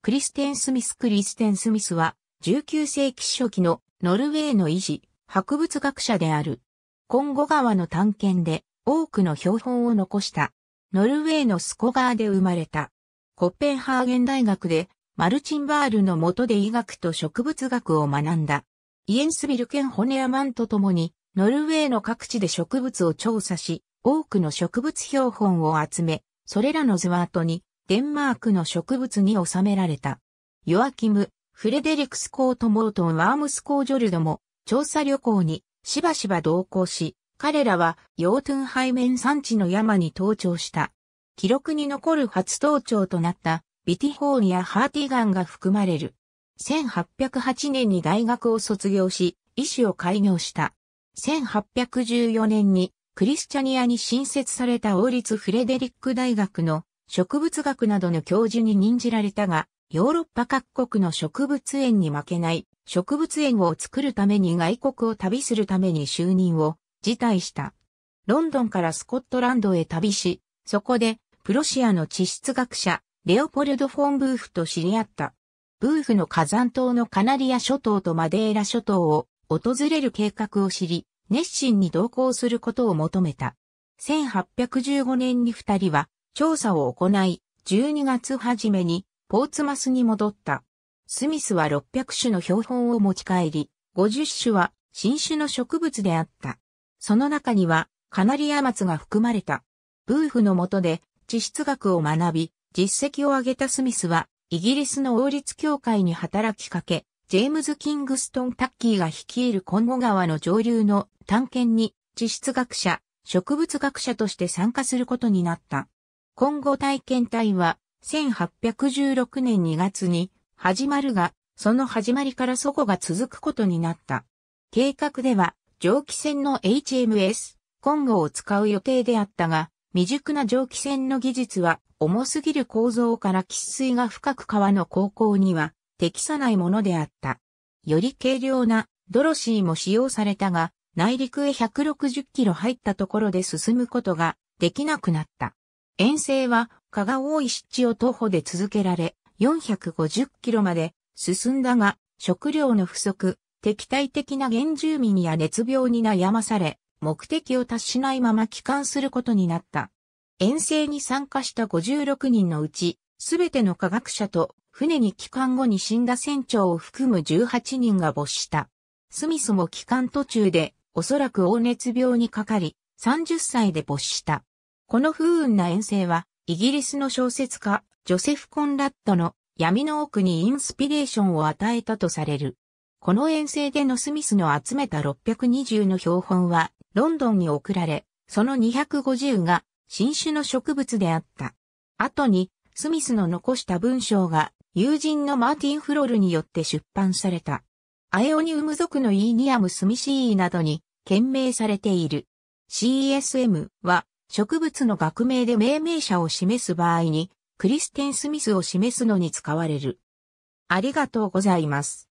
クリステン・スミス・クリステン・スミスは、19世紀初期のノルウェーの医師、博物学者である。コンゴ川の探検で多くの標本を残した。ノルウェーのスコガーで生まれた。コッペンハーゲン大学でマルチンバールの下で医学と植物学を学んだ。イエンスビルケン・ホネアマンと共に、ノルウェーの各地で植物を調査し、多くの植物標本を集め、それらの図ワートにデンマークの植物に収められた。ヨアキム、フレデリクスコート・モートン・ワームスコー・ジョルドも調査旅行にしばしば同行し、彼らはヨートゥンハイメン山地の山に登頂した。記録に残る初登頂となったビティホーンやハーティガンが含まれる。1808年に大学を卒業し、医師を開業した。1814年にクリスチャニアに新設された王立フレデリック大学の植物学などの教授に任じられたが、ヨーロッパ各国の植物園に負けない植物園を作るために外国を旅するために就任を辞退した。ロンドンからスコットランドへ旅し、そこでプロシアの地質学者レオポルド・フォン・ブーフと知り合った。ブーフの火山島のカナリア諸島とマデーラ諸島を訪れる計画を知り、熱心に同行することを求めた。1815年に二人は調査を行い、12月初めにポーツマスに戻った。スミスは600種の標本を持ち帰り、50種は新種の植物であった。その中にはカナリア松が含まれた。ブーフの下で地質学を学び、実績を上げたスミスは、イギリスの王立協会に働きかけ、ジェームズ・キングストン・タッキーが率いるコンゴ川の上流の探検に地質学者、植物学者として参加することになった。今後体験隊は、1816年2月に始まるが、その始まりから祖母が続くことになった。計画では、蒸気船の HMS、今後を使う予定であったが、未熟な蒸気船の技術は重すぎる構造から喫水が深く川の高校には適さないものであった。より軽量なドロシーも使用されたが、内陸へ160キロ入ったところで進むことができなくなった。遠征は蚊が多い湿地を徒歩で続けられ、450キロまで進んだが、食料の不足、敵対的な原住民や熱病に悩まされ、目的を達しないまま帰還することになった。遠征に参加した56人のうち、すべての科学者と船に帰還後に死んだ船長を含む18人が没した。スミスも帰還途中でおそらく黄熱病にかかり、30歳で没した。この不運な遠征は、イギリスの小説家、ジョセフ・コンラッドの闇の奥にインスピレーションを与えたとされる。この遠征でのスミスの集めた620の標本は、ロンドンに送られ、その250が新種の植物であった。後に、スミスの残した文章が、友人のマーティン・フロルによって出版された。アエオニウム族のイーニアム・スミシーなどに、懸命されている。CSM は、植物の学名で命名者を示す場合に、クリステン・スミスを示すのに使われる。ありがとうございます。